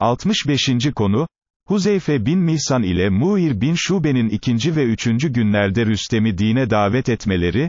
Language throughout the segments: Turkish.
65. konu, Huzeyfe bin Mihsan ile Muir bin Şube'nin ikinci ve üçüncü günlerde Rüstem'i dine davet etmeleri,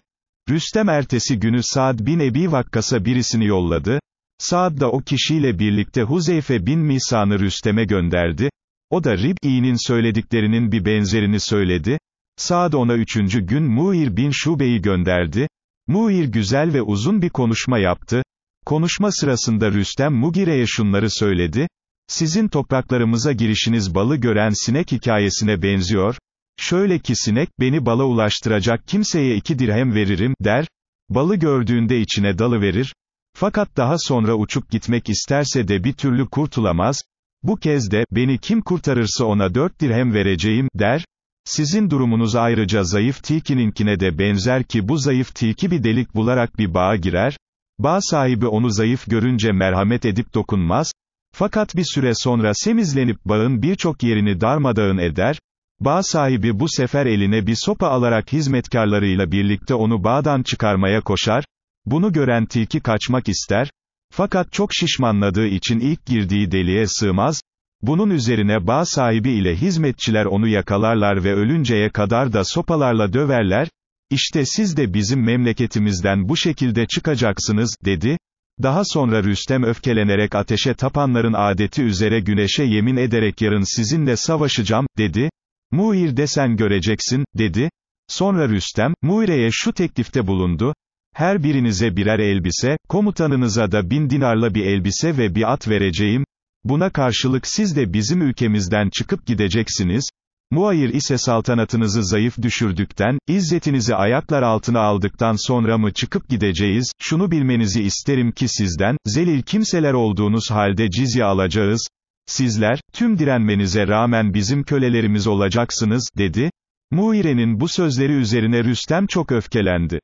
Rüstem ertesi günü Saad bin Ebi Vakkas'a birisini yolladı, Saad da o kişiyle birlikte Huzeyfe bin Mihsan'ı Rüstem'e gönderdi, o da Rib'i'nin söylediklerinin bir benzerini söyledi, Saad ona üçüncü gün Muir bin Şube'yi gönderdi, Muir güzel ve uzun bir konuşma yaptı, konuşma sırasında Rüstem Mugire'ye şunları söyledi, sizin topraklarımıza girişiniz balı gören sinek hikayesine benziyor, şöyle ki sinek, beni bala ulaştıracak kimseye iki dirhem veririm, der, balı gördüğünde içine dalı verir, fakat daha sonra uçup gitmek isterse de bir türlü kurtulamaz, bu kez de, beni kim kurtarırsa ona dört dirhem vereceğim, der, sizin durumunuz ayrıca zayıf tilkininkine de benzer ki bu zayıf tilki bir delik bularak bir bağa girer, bağ sahibi onu zayıf görünce merhamet edip dokunmaz, fakat bir süre sonra semizlenip bağın birçok yerini darmadağın eder, bağ sahibi bu sefer eline bir sopa alarak hizmetkarlarıyla birlikte onu bağdan çıkarmaya koşar, bunu gören tilki kaçmak ister, fakat çok şişmanladığı için ilk girdiği deliğe sığmaz, bunun üzerine bağ sahibi ile hizmetçiler onu yakalarlar ve ölünceye kadar da sopalarla döverler, işte siz de bizim memleketimizden bu şekilde çıkacaksınız, dedi, daha sonra Rüstem öfkelenerek ateşe tapanların adeti üzere güneşe yemin ederek yarın sizinle savaşacağım, dedi. Muir desen göreceksin, dedi. Sonra Rüstem, Muire'ye şu teklifte bulundu. Her birinize birer elbise, komutanınıza da bin dinarla bir elbise ve bir at vereceğim. Buna karşılık siz de bizim ülkemizden çıkıp gideceksiniz, Muayir ise saltanatınızı zayıf düşürdükten, izzetinizi ayaklar altına aldıktan sonra mı çıkıp gideceğiz, şunu bilmenizi isterim ki sizden, zelil kimseler olduğunuz halde cizye alacağız, sizler, tüm direnmenize rağmen bizim kölelerimiz olacaksınız, dedi. Muire'nin bu sözleri üzerine Rüstem çok öfkelendi.